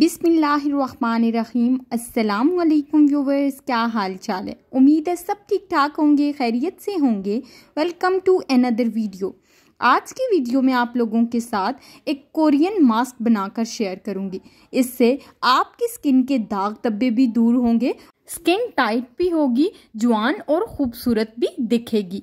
बिसमीम् अल्लाम व्यूवर्स क्या हाल चाल है उम्मीद है सब ठीक ठाक होंगे खैरियत से होंगे वेलकम टू अनदर वीडियो आज की वीडियो में आप लोगों के साथ एक कोरियन मास्क बनाकर शेयर करूंगी इससे आपकी स्किन के दाग धब्बे भी दूर होंगे स्किन टाइट भी होगी जवान और खूबसूरत भी दिखेगी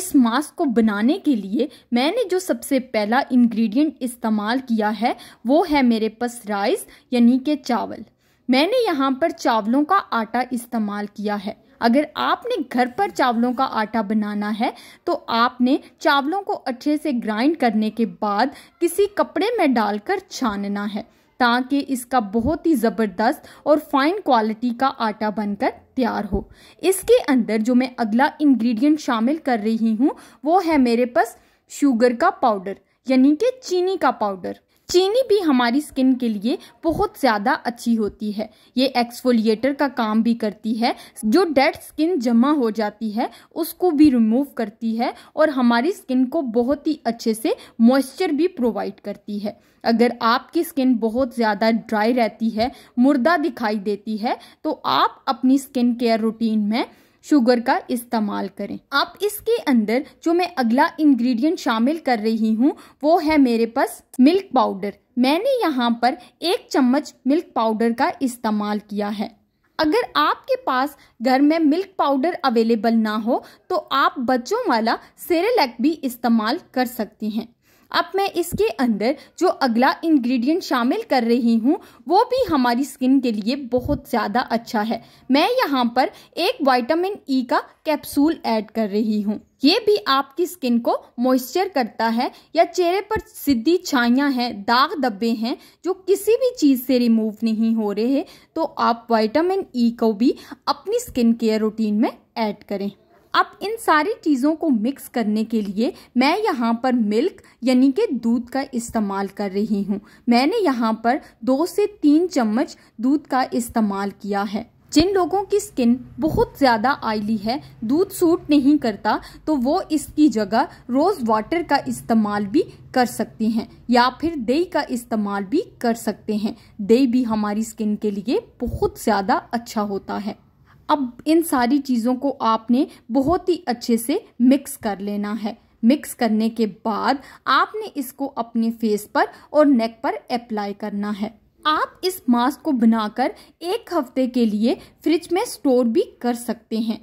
इस मास्क को बनाने के लिए मैंने जो सबसे पहला इंग्रेडिएंट इस्तेमाल किया है वो है मेरे पास राइस यानी कि चावल मैंने यहाँ पर चावलों का आटा इस्तेमाल किया है अगर आपने घर पर चावलों का आटा बनाना है तो आपने चावलों को अच्छे से ग्राइंड करने के बाद किसी कपड़े में डालकर छानना है ताकि इसका बहुत ही ज़बरदस्त और फाइन क्वालिटी का आटा बनकर तैयार हो इसके अंदर जो मैं अगला इंग्रेडिएंट शामिल कर रही हूँ वो है मेरे पास शुगर का पाउडर यानी कि चीनी का पाउडर चीनी भी हमारी स्किन के लिए बहुत ज़्यादा अच्छी होती है ये एक्सफोलिएटर का काम भी करती है जो डेड स्किन जमा हो जाती है उसको भी रिमूव करती है और हमारी स्किन को बहुत ही अच्छे से मॉइस्चर भी प्रोवाइड करती है अगर आपकी स्किन बहुत ज़्यादा ड्राई रहती है मुर्दा दिखाई देती है तो आप अपनी स्किन केयर रूटीन में शुगर का इस्तेमाल करें आप इसके अंदर जो मैं अगला इंग्रेडिएंट शामिल कर रही हूँ वो है मेरे पास मिल्क पाउडर मैंने यहाँ पर एक चम्मच मिल्क पाउडर का इस्तेमाल किया है अगर आपके पास घर में मिल्क पाउडर अवेलेबल ना हो तो आप बच्चों वाला सेरेलैक भी इस्तेमाल कर सकती हैं अब मैं इसके अंदर जो अगला इंग्रेडिएंट शामिल कर रही हूँ वो भी हमारी स्किन के लिए बहुत ज़्यादा अच्छा है मैं यहाँ पर एक वाइटामिन ई e का कैप्सूल ऐड कर रही हूँ ये भी आपकी स्किन को मॉइस्चर करता है या चेहरे पर सीधी छाइयाँ हैं दाग धब्बे हैं जो किसी भी चीज़ से रिमूव नहीं हो रहे तो आप वाइटामिन ई e को भी अपनी स्किन केयर रूटीन में ऐड करें अब इन सारी चीज़ों को मिक्स करने के लिए मैं यहाँ पर मिल्क यानी कि दूध का इस्तेमाल कर रही हूँ मैंने यहाँ पर दो से तीन चम्मच दूध का इस्तेमाल किया है जिन लोगों की स्किन बहुत ज़्यादा आयली है दूध सूट नहीं करता तो वो इसकी जगह रोज़ वाटर का इस्तेमाल भी कर सकती हैं या फिर दही का इस्तेमाल भी कर सकते हैं दही भी हमारी स्किन के लिए बहुत ज़्यादा अच्छा होता है अब इन सारी चीज़ों को आपने बहुत ही अच्छे से मिक्स कर लेना है मिक्स करने के बाद आपने इसको अपने फेस पर और नेक पर अप्लाई करना है आप इस मास्क को बनाकर एक हफ्ते के लिए फ्रिज में स्टोर भी कर सकते हैं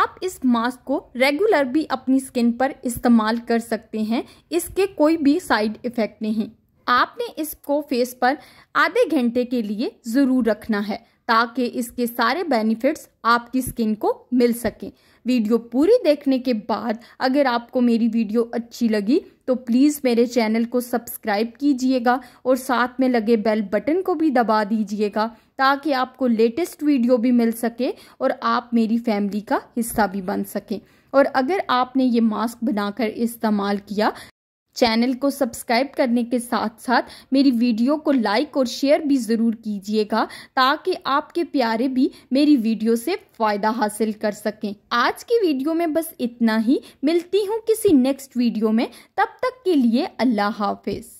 आप इस मास्क को रेगुलर भी अपनी स्किन पर इस्तेमाल कर सकते हैं इसके कोई भी साइड इफ़ेक्ट नहीं आपने इसको फेस पर आधे घंटे के लिए ज़रूर रखना है ताकि इसके सारे बेनिफिट्स आपकी स्किन को मिल सकें वीडियो पूरी देखने के बाद अगर आपको मेरी वीडियो अच्छी लगी तो प्लीज़ मेरे चैनल को सब्सक्राइब कीजिएगा और साथ में लगे बेल बटन को भी दबा दीजिएगा ताकि आपको लेटेस्ट वीडियो भी मिल सके और आप मेरी फैमिली का हिस्सा भी बन सकें और अगर आपने ये मास्क बनाकर इस्तेमाल किया चैनल को सब्सक्राइब करने के साथ साथ मेरी वीडियो को लाइक और शेयर भी ज़रूर कीजिएगा ताकि आपके प्यारे भी मेरी वीडियो से फ़ायदा हासिल कर सकें आज की वीडियो में बस इतना ही मिलती हूँ किसी नेक्स्ट वीडियो में तब तक के लिए अल्लाह हाफिज़